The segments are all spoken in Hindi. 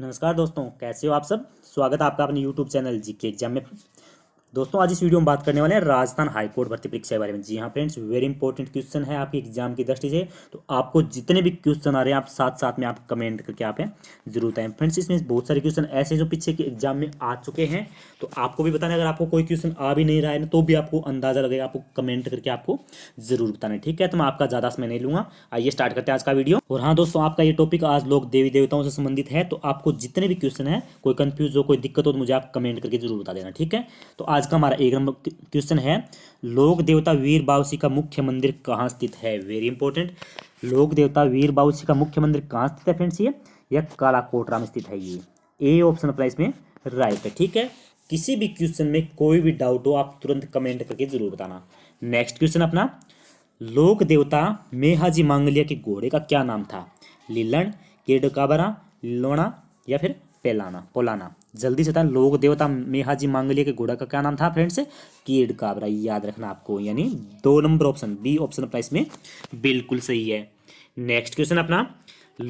नमस्कार दोस्तों कैसे हो आप सब स्वागत है आपका अपने यूट्यूब चैनल जी के एग्जाम में दोस्तों आज इस वीडियो में बात करने वाले हैं राजस्थान हाईकोर्ट भर्ती परीक्षा के बारे में जी हाँ फ्रेंड्स वेरी इंपॉर्टेंट क्वेश्चन है आपके एग्जाम की दृष्टि से तो आपको जितने भी क्वेश्चन आ रहे हैं आप साथ साथ में आप कमेंट करके आप हैं जरूर आए फ्रेंड्स इसमें बहुत सारे क्वेश्चन ऐसे जो पीछे के एग्जाम में आ चुके हैं तो आपको भी बताना अगर आपको कोई क्वेश्चन आ भी नहीं रहा है तो भी आपको अंदाजा लगेगा आपको कमेंट करके आपको जरूर बताना ठीक है तो मैं आपका ज़्यादा समय नहीं लूंगा आइए स्टार्ट करते हैं आज का वीडियो और हाँ दोस्तों आपका ये टॉपिक आज लोग देवी देवताओं से संबंधित है तो आपको जितने भी क्वेश्चन है कोई कंफ्यूज हो कोई दिक्कत हो तो मुझे आप कमेंट करके जरूर बता देना ठीक है तो आज का हमारा एक नंबर क्वेश्चन है लोक देवता वीर बावसी का मुख्य मंदिर कहाँ स्थित है वेरी इंपॉर्टेंट लोक देवता वीर बावसी का मुख्य मंदिर कहाँ स्थित है फ्रेंड्स ये या काला कोटरा में स्थित है ये ए ऑप्शन अपना इसमें राइट है ठीक है किसी भी क्वेश्चन में कोई भी डाउट हो आप तुरंत कमेंट करके जरूर बताना नेक्स्ट क्वेश्चन अपना लोक देवता मेहाजी मांगलिया के घोड़े का क्या नाम था लीलन केडकाबरा लोना या फिर पेलाना पोलाना जल्दी से था लोक देवता मेहा जी मांगलिया के घोड़ा का क्या नाम था फ्रेंड्स कीड काबरा याद रखना आपको यानी दो नंबर ऑप्शन बी ऑप्शन अपना इसमें बिल्कुल सही है नेक्स्ट क्वेश्चन अपना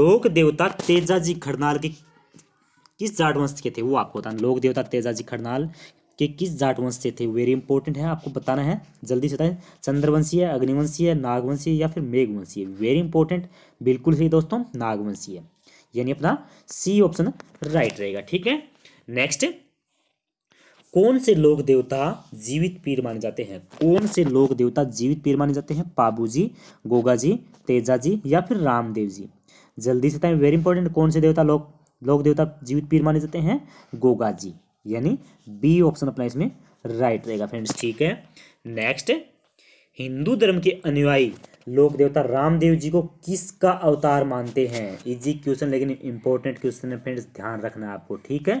लोक देवता तेजा जी खड़नाल के किस जाट वंश के थे वो आपको बताना लोक देवता तेजा जी खड़नाल के किस जाट वंश से थे वेरी इंपॉर्टेंट है आपको बताना है जल्दी से बताएं चंद्रवंशीय अग्निवंशीय नागवंशीय या फिर मेघवंशीय वेरी इंपॉर्टेंट बिल्कुल सही दोस्तों नागवंशीय यानी अपना सी ऑप्शन राइट रहेगा ठीक है नेक्स्ट कौन से लोक देवता जीवित पीर माने जाते हैं कौन से लोक देवता जीवित पीर माने जाते हैं पाबू जी गोगा जी तेजा जी या फिर रामदेव जी जल्दी से बताएं वेरी इंपॉर्टेंट कौन से देवता लोक लोक देवता जीवित पीर माने जाते हैं गोगा जी यानी बी ऑप्शन अपना इसमें राइट रहेगा फ्रेंड्स ठीक है नेक्स्ट हिंदू धर्म के अनुयायी लोक देवता रामदेव जी को किसका अवतार मानते हैं इजी क्वेश्चन लेकिन इंपॉर्टेंट क्वेश्चन है फ्रेंड्स ध्यान रखना आपको ठीक है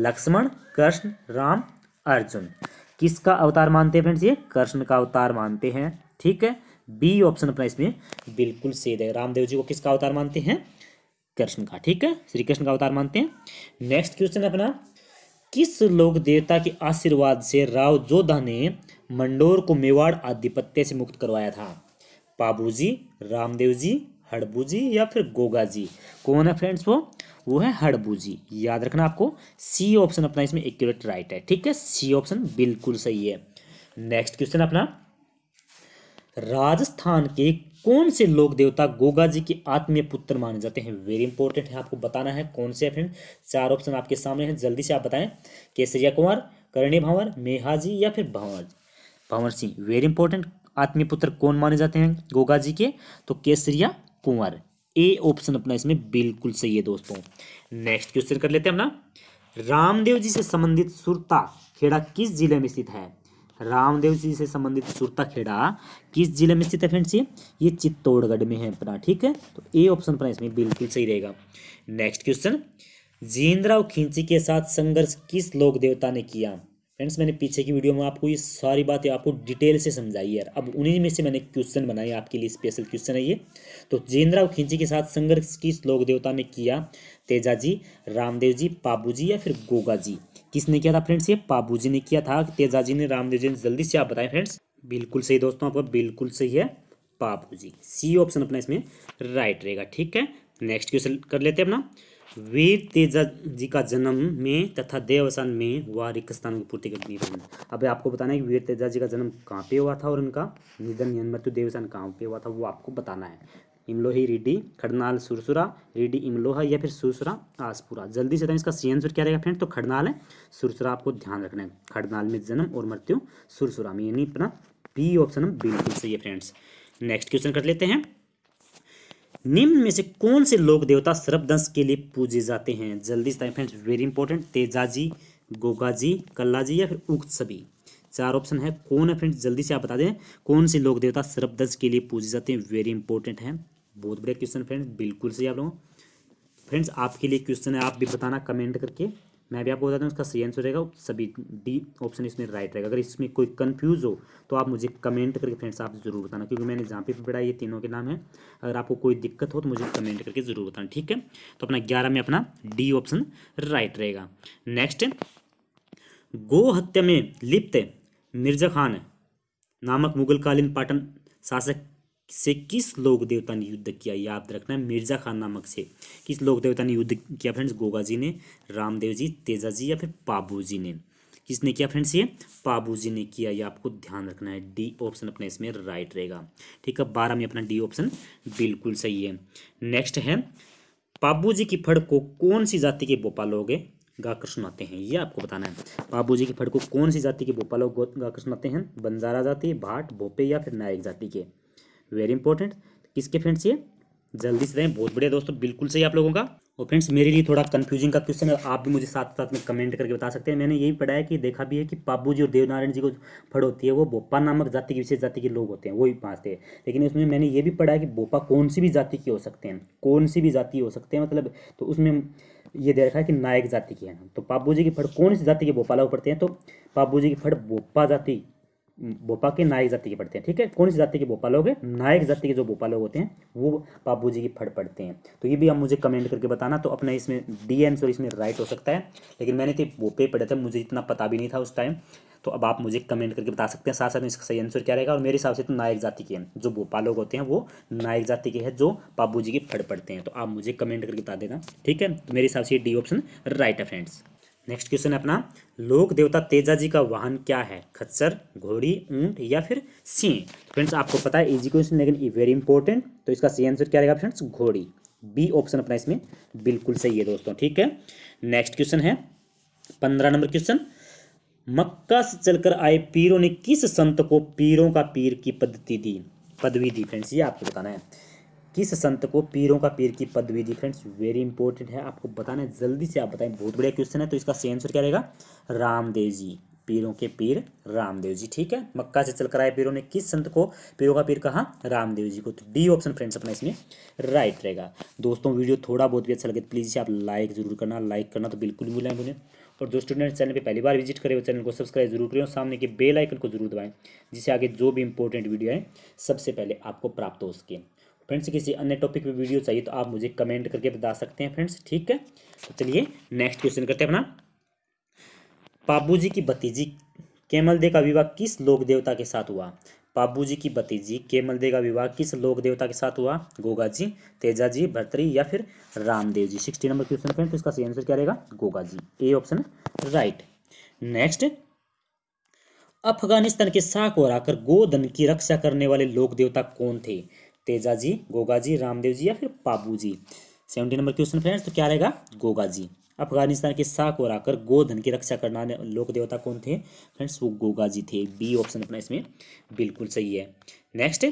लक्ष्मण कृष्ण राम अर्जुन किसका अवतार मानते हैं फ्रेंड्स ये कृष्ण का अवतार मानते हैं ठीक है बी ऑप्शन अपना इसमें बिल्कुल सही है रामदेव जी को किसका अवतार मानते हैं कृष्ण का ठीक है श्री कृष्ण का अवतार मानते हैं नेक्स्ट क्वेश्चन अपना किस लोक देवता के आशीर्वाद से राव जोधा ने मंडोर को मेवाड़ आधिपत्य से मुक्त करवाया था बाबू जी रामदेव जी हड़बू जी या फिर गोगा जी कौन है फ्रेंड्स वो वो है हड़बू जी याद रखना आपको सी ऑप्शन अपना इसमें एक्यूरेट राइट है ठीक है सी ऑप्शन बिल्कुल सही है नेक्स्ट क्वेश्चन अपना राजस्थान के कौन से लोक देवता गोगा जी के आत्मीय पुत्र माने जाते हैं वेरी इंपॉर्टेंट है आपको बताना है कौन से फ्रेंड चार ऑप्शन आपके सामने हैं जल्दी से आप बताएं केसरिया कुमार करणी भंवर मेहा जी या फिर भंवर भंवर सिंह वेरी इंपॉर्टेंट पुत्र कौन माने जाते हैं गोगा जी के तो केसरिया कुंवर ए ऑप्शन अपना इसमें बिल्कुल सही है दोस्तों नेक्स्ट क्वेश्चन कर लेते हैं अपना रामदेव जी से संबंधित सुरता खेड़ा किस जिले में स्थित है रामदेव जी से संबंधित सुरता खेड़ा किस जिले में स्थित है फ्रेंड्स ये ये चित्तौड़गढ़ में है अपना ठीक है तो ए ऑप्शन अपना इसमें बिल्कुल सही रहेगा नेक्स्ट क्वेश्चन जींद्राव खिंची के साथ संघर्ष किस लोक देवता ने किया फ्रेंड्स मैंने पीछे की वीडियो में आपको ये सारी बातें आपको डिटेल से समझाई यार अब उन्हीं में से मैंने क्वेश्चन बनाए आपके लिए स्पेशल क्वेश्चन है ये तो जेंद्रा खिंची के साथ संघर्ष किस लोक देवता ने किया तेजा जी रामदेव जी पाबू जी या फिर गोगा जी किसने किया था फ्रेंड्स ये पाबू जी ने किया था तेजा जी ने रामदेव जी ने जल्दी से आप बताएं फ्रेंड्स बिल्कुल सही दोस्तों आपका बिल्कुल सही है पापू जी सी ऑप्शन अपना इसमें राइट रहेगा ठीक है नेक्स्ट क्वेश्चन कर लेते हैं अपना वीर तेजा जी का जन्म में तथा देवसान में हुआ रिक्त स्थानों की पूर्ति के है अब आपको बताना है कि वीर तेजा जी का जन्म कहाँ पे हुआ था और उनका निधन मृत्यु देवसान कहाँ पे हुआ था वो आपको बताना है इमलोही रिडी खड़नाल सुरसुरा रिडी इमलोहा या फिर सुरसुरा आसपुरा जल्दी से इसका सी आंसर क्या रहेगा फ्रेंड तो खड़नाल है सुरसुरा आपको ध्यान रखना है खड़नाल में जन्म और मृत्यु सुरसुरा में यानी अपना बी ऑप्शन बिल्कुल सही है फ्रेंड्स नेक्स्ट क्वेश्चन कर लेते हैं निम्न में से कौन से लोक देवता सर्पदंश के लिए पूजे जाते हैं जल्दी से friends very important Tejaji Gogaji Kallaji या फिर उक्त सभी चार ऑप्शन है कौन है फ्रेंड्स जल्दी से आप बता दें कौन से लोक देवता सर्पदंश के लिए पूजे जाते हैं वेरी इंपॉर्टेंट है बहुत बढ़िया क्वेश्चन फ्रेंड्स बिल्कुल सही आप लोगों फ्रेंड्स आपके लिए क्वेश्चन है आप भी बताना कमेंट करके मैं भी आपको बता दूँ इसका सही आंसर रहेगा सभी डी ऑप्शन इसमें राइट रहेगा अगर इसमें कोई कन्फ्यूज हो तो आप मुझे कमेंट करके फ्रेंड्स आप ज़रूर बताना क्योंकि मैंने जहाँ पे पढ़ा ये तीनों के नाम है अगर आपको कोई दिक्कत हो तो मुझे कमेंट करके ज़रूर बताना ठीक है तो अपना ग्यारह में अपना डी ऑप्शन राइट रहेगा नेक्स्ट गो हत्या में लिप्त मिर्जा खान नामक मुगल कालीन पाटन शासक से किस लोक देवता ने युद्ध किया याद रखना है मिर्जा खान नामक से किस लोक देवता ने युद्ध किया फ्रेंड्स गोगा जी ने रामदेव जी तेजा जी या फिर पाबू जी ने किसने किया फ्रेंड्स ये पाबू जी ने किया ये आपको ध्यान रखना है डी ऑप्शन अपना इसमें राइट रहेगा ठीक है बारह में अपना डी ऑप्शन बिल्कुल सही है नेक्स्ट है पाबू जी की फड़ को कौन सी जाति के भोपाल हो गाकर सुनाते हैं ये आपको बताना है बाबू जी की फड़ को कौन सी जाति के भोपाल गाकर सुनाते हैं बंजारा जाति भाट भोपे या फिर नायक जाति के वेरी इंपॉर्टेंट किसके फ्रेंड्स ये जल्दी से रहें बहुत बढ़िया दोस्तों बिल्कुल सही आप लोगों का और फ्रेंड्स मेरे लिए थोड़ा कंफ्यूजिंग का क्वेश्चन है आप भी मुझे साथ साथ में कमेंट करके बता सकते हैं मैंने यही पढ़ा है कि देखा भी है कि पापू जी और देवनारायण जी को फड़ होती है वो भोपा नामक जाति की विशेष जाति के लोग होते हैं वही पाँचते हैं लेकिन उसमें मैंने ये भी पढ़ा है कि भोपा कौन सी भी जाति की हो सकते हैं कौन सी भी जाति हो सकते हैं मतलब तो उसमें ये दे रखा है कि नायक जाति की है तो पापू जी की फड़ कौन सी जाति के बोपाला पड़ते हैं तो पापू जी की फड़ भोपा जाति भोपा के नायक जाति के पढ़ते हैं ठीक है कौन सी जाति के भोपाल लोग हैं नायक जाति के जो भोपाल लोग होते हैं वो बाबू जी की फट पढ़ते हैं तो ये भी आप मुझे कमेंट करके बताना तो अपना इसमें डी आंसर इसमें राइट हो सकता है लेकिन मैंने तो भोपे पढ़े थे मुझे इतना पता भी नहीं था उस टाइम तो अब आप मुझे कमेंट करके बता सकते हैं साथ साथ में इसका सही आंसर क्या रहेगा और मेरे हिसाब से तो नायक जाति के हैं जो भोपाल लोग होते हैं वो नायक जाति के हैं जो बाबू जी के फड़ पढ़ते हैं तो आप मुझे कमेंट करके बता देना ठीक है तो मेरे हिसाब से डी ऑप्शन राइट है फ्रेंड्स नेक्स्ट क्वेश्चन है अपना लोक देवता तेजा जी का वाहन क्या है खच्चर घोड़ी ऊंट या फिर सिंह फ्रेंड्स तो आपको पता है इजी क्वेश्चन लेकिन वेरी इंपॉर्टेंट तो इसका सही आंसर क्या रहेगा फ्रेंड्स घोड़ी बी ऑप्शन अपना इसमें बिल्कुल सही है दोस्तों ठीक है नेक्स्ट क्वेश्चन है पंद्रह नंबर क्वेश्चन मक्का से चलकर आए पीरों ने किस संत को पीरों का पीर की पद्धति दी पदवी दी फ्रेंड्स ये आपको बताना है किस संत को पीरों का पीर की पदवी दी फ्रेंड्स वेरी इंपॉर्टेंट है आपको बताना है जल्दी से आप बताएं बहुत बढ़िया क्वेश्चन है तो इसका सही आंसर क्या रहेगा रामदेव जी पीरों के पीर रामदेव जी ठीक है मक्का से चलकर आए पीरों ने किस संत को पीरों का पीर कहा रामदेव जी को तो डी ऑप्शन फ्रेंड्स अपना इसमें राइट रहेगा दोस्तों वीडियो थोड़ा बहुत भी अच्छा लगे तो प्लीज़ आप लाइक जरूर करना लाइक करना तो बिल्कुल भूलें मुझे और जो स्टूडेंट चैनल पे पहली बार विजिट करें वो चैनल को सब्सक्राइब जरूर करें और सामने के बेल आइकन को जरूर दबाएं जिससे आगे जो भी इंपॉर्टेंट वीडियो है सबसे पहले आपको प्राप्त हो सके फ्रेंड्स किसी अन्य टॉपिक पे वीडियो चाहिए तो आप मुझे कमेंट करके बता सकते हैं फ्रेंड्स ठीक है तो चलिए नेक्स्ट क्वेश्चन करते हैं अपना पापू की भतीजी केमलदे का विवाह किस लोक देवता के साथ हुआ पापू की भतीजी केमलदे का विवाह किस लोक देवता के साथ हुआ गोगा जी तेजा जी भरतरी या फिर Ramdev ji sixty number question friend तो इसका सही आंसर क्या रहेगा Goga ji A option right next Afghanistan के साथ और आकर गोधन की रक्षा करने वाले लोक देवता कौन थे तेजा जी गोगा जी रामदेव जी या फिर Pabu ji seventy number question friends तो क्या रहेगा गोगा जी अफगानिस्तान के शाख और आकर गोधन की रक्षा करना लोक देवता कौन थे फ्रेंड्स वो गोगा जी थे बी ऑप्शन अपना इसमें बिल्कुल सही है नेक्स्ट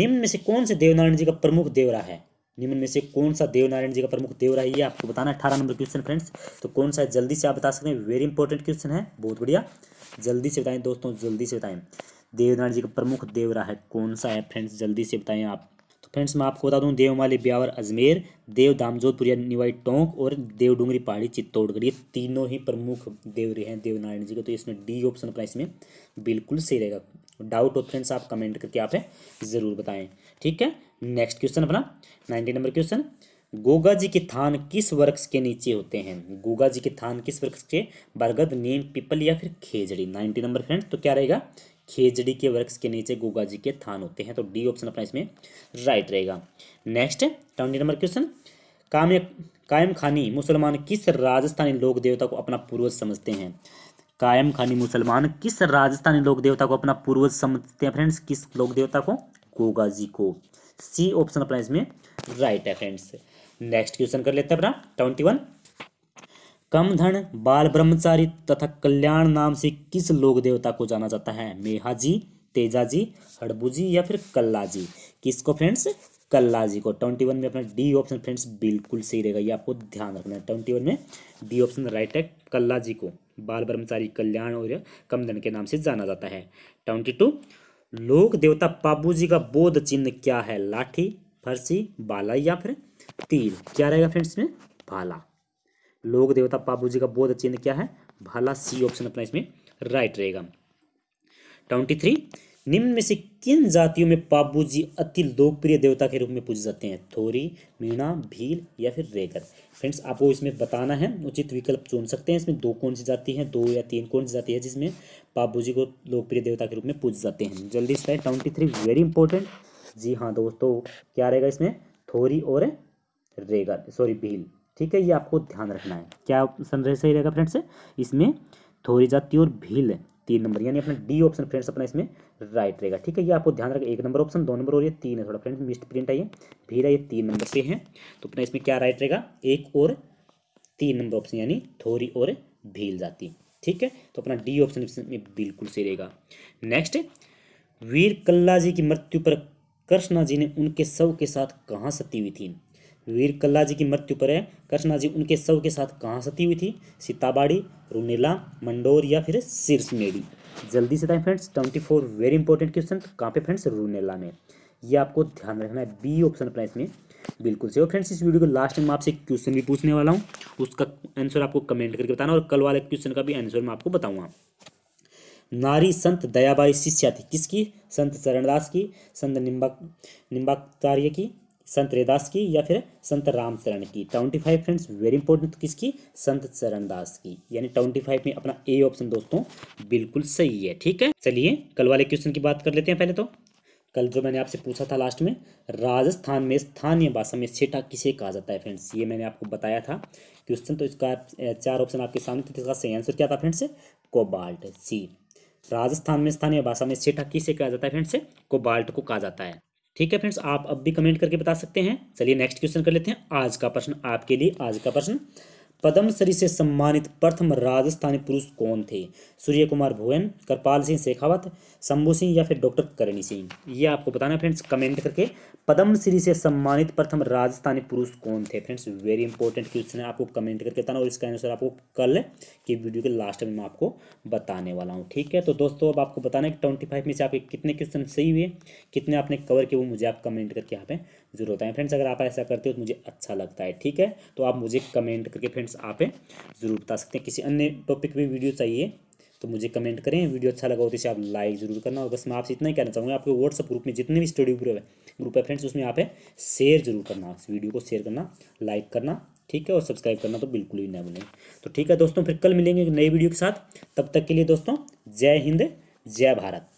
निम्न में से कौन से देवनारायण जी का प्रमुख देवरा है निम्न में से कौन सा देवनारायण जी का प्रमुख देवरा है ये आपको बताना है अठारह नंबर क्वेश्चन फ्रेंड्स तो कौन सा जल्दी से आप बता सकते हैं वेरी इंपॉर्टेंट क्वेश्चन है बहुत बढ़िया जल्दी से बताएं दोस्तों जल्दी से बताएं देवनारायण जी का प्रमुख देवरा है कौन सा है फ्रेंड्स जल्दी से बताएं आप तो फ्रेंड्स मैं आपको बता दूं देवमाली ब्यावर अजमेर देव दामजोधपुर निवाई टोंक और देवडूंगरी पहाड़ी चित्तौड़गढ़ ये तीनों ही प्रमुख देवरे हैं देवनारायण जी के तो इसमें डी ऑप्शन अपना इसमें बिल्कुल सही रहेगा डाउट हो फ्रेंड्स आप कमेंट करके आप ज़रूर बताएं ठीक है नेक्स्ट क्वेश्चन अपना ninety number question Goga ji के थान किस वृक्ष के नीचे होते हैं गोगा जी के थान किस वृक्ष के बरगद नीम पिपल या फिर खेजड़ी नाइनटी नंबर फ्रेंड्स तो क्या रहेगा खेजड़ी के वृक्ष के नीचे गोगा जी के थान होते हैं तो डी ऑप्शन अपना इसमें राइट रहेगा नेक्स्ट ट्वेंटी नंबर क्वेश्चन काम कायम खानी मुसलमान किस राजस्थानी लोक देवता को अपना पूर्वज समझते हैं कायम खानी मुसलमान किस राजस्थानी लोक देवता को अपना पूर्वज समझते हैं फ्रेंड्स किस लोक देवता को गोगा जी को सी ऑप्शन अपना इसमें राइट है फ्रेंड्स नेक्स्ट क्वेश्चन कर लेते हैं अपना ट्वेंटी वन कम धन बाल ब्रह्मचारी तथा कल्याण नाम से किस लोक देवता को जाना जाता है मेहा जी तेजा जी हड़बू जी या फिर कल्ला जी किसको फ्रेंड्स कल्ला जी को ट्वेंटी वन में अपना डी ऑप्शन फ्रेंड्स बिल्कुल सही रहेगा ये आपको ध्यान रखना है ट्वेंटी वन में डी ऑप्शन राइट है कल्ला जी को बाल ब्रह्मचारी कल्याण और कम धन के नाम से जाना जाता है ट्वेंटी टू लोक देवता पापू जी का बोध चिन्ह क्या है लाठी फरसी बाला या फिर तीर क्या रहेगा फ्रेंड्स में भाला लोक देवता पापू जी का बोध चिन्ह क्या है भाला सी ऑप्शन अपना इसमें राइट रहेगा ट्वेंटी थ्री निम्न में से किन जातियों में पापू जी अति लोकप्रिय देवता के रूप में पूजे जाते हैं थोरी मीणा भील या फिर रेगर फ्रेंड्स आपको इसमें बताना है उचित विकल्प चुन सकते हैं इसमें दो कौन सी जाती हैं दो या तीन कौन सी जाती है जिसमें पापू जी को लोकप्रिय देवता के रूप में पूजे जाते हैं जल्दी से ट्वेंटी थ्री वेरी इंपॉर्टेंट जी हाँ दोस्तों क्या रहेगा इसमें थोरी और रेगर सॉरी भील ठीक है ये आपको ध्यान रखना है क्या ऑप्शन सही रहेगा फ्रेंड्स इसमें थोड़ी जाती और भील तीन नंबर यानी अपना डी ऑप्शन फ्रेंड्स अपना इसमें राइट रहेगा ठीक है ये आपको ध्यान रखें एक नंबर ऑप्शन दो नंबर और ये तीन है थोड़ा फ्रेंड्स मिस्ट प्रिंट है ये भील है ये तीन नंबर पे है तो अपना इसमें क्या राइट रहेगा एक और तीन नंबर ऑप्शन यानी थोड़ी और भील जाती ठीक है तो अपना डी ऑप्शन इसमें बिल्कुल सही रहेगा नेक्स्ट वीर कल्ला जी की मृत्यु पर कृष्णा जी ने उनके शव के साथ कहाँ सती हुई थी वीर कल्ला जी की मृत्यु पर है कृष्णा जी उनके शव के साथ कहाँ सती हुई थी सीताबाड़ी रुनीला मंडोर या फिर सिरसमेड़ी जल्दी से था friends twenty four very important question कहाँ पे फ्रेंड्स रूनेला में ये आपको ध्यान रखना है बी ऑप्शन अपना इसमें बिल्कुल सही और फ्रेंड्स इस वीडियो को लास्ट टाइम आपसे क्वेश्चन भी पूछने वाला हूँ उसका आंसर आपको कमेंट करके बताना और कल वाले क्वेश्चन का भी आंसर मैं आपको बताऊँगा नारी संत दयाबाई शिष्या थी किसकी संत चरणदास की संत निम्बा निम्बाचार्य की संत रेदास की या फिर संत रामचरण की twenty five friends very important किसकी संत चरणदास की यानी ट्वेंटी फाइव में अपना ए ऑप्शन दोस्तों बिल्कुल सही है ठीक है चलिए कल वाले क्वेश्चन की बात कर लेते हैं पहले तो कल जो मैंने आपसे पूछा था लास्ट में राजस्थान में स्थानीय भाषा में सेठा किसे कहा जाता है फ्रेंड्स ये मैंने आपको बताया था क्वेश्चन तो इसका चार ऑप्शन आपके सामने थे इसका सही आंसर क्या था फ्रेंड्स कोबाल्ट सी राजस्थान में स्थानीय भाषा में सेठा किसे कहा जाता है फ्रेंड्स कोबाल्ट को कहा जाता है ठीक है फ्रेंड्स आप अब भी कमेंट करके बता सकते हैं चलिए नेक्स्ट क्वेश्चन कर लेते हैं आज का प्रश्न आपके लिए आज का प्रश्न पद्मश्री से सम्मानित प्रथम राजस्थानी पुरुष कौन थे सूर्य कुमार भुवन कृपाल सिंह शेखावत शंभू सिंह या फिर डॉक्टर करणी सिंह ये आपको बताना फ्रेंड्स कमेंट करके पद्मश्री से सम्मानित प्रथम राजस्थानी पुरुष कौन थे फ्रेंड्स वेरी इंपॉर्टेंट क्वेश्चन है आपको कमेंट करके बताना और इसका आंसर आपको कल की वीडियो के लास्ट में मैं आपको बताने वाला हूँ ठीक है तो दोस्तों अब आपको बताना है ट्वेंटी में से आपके कितने क्वेश्चन सही हुए कितने आपने कवर किए वो मुझे आप कमेंट करके यहाँ पे जरूर होता है फ्रेंड्स अगर आप ऐसा करते हो तो मुझे अच्छा लगता है ठीक है तो आप मुझे कमेंट करके फ्रेंड्स आप ज़रूर बता सकते हैं किसी अन्य टॉपिक पर वीडियो चाहिए तो मुझे कमेंट करें वीडियो अच्छा लगा हो तो इसे आप लाइक जरूर करना और बस मैं आपसे इतना ही कहना चाहूँगा आपके व्हाट्सअप ग्रुप में जितने भी स्टडी ग्रुप है ग्रुप है फ्रेंड्स उसमें आप शेयर जरूर करना उस वीडियो को शेयर करना लाइक करना ठीक है और सब्सक्राइब करना तो बिल्कुल ही ना भूलें तो ठीक है दोस्तों फिर कल मिलेंगे एक नई वीडियो के साथ तब तक के लिए दोस्तों जय हिंद जय भारत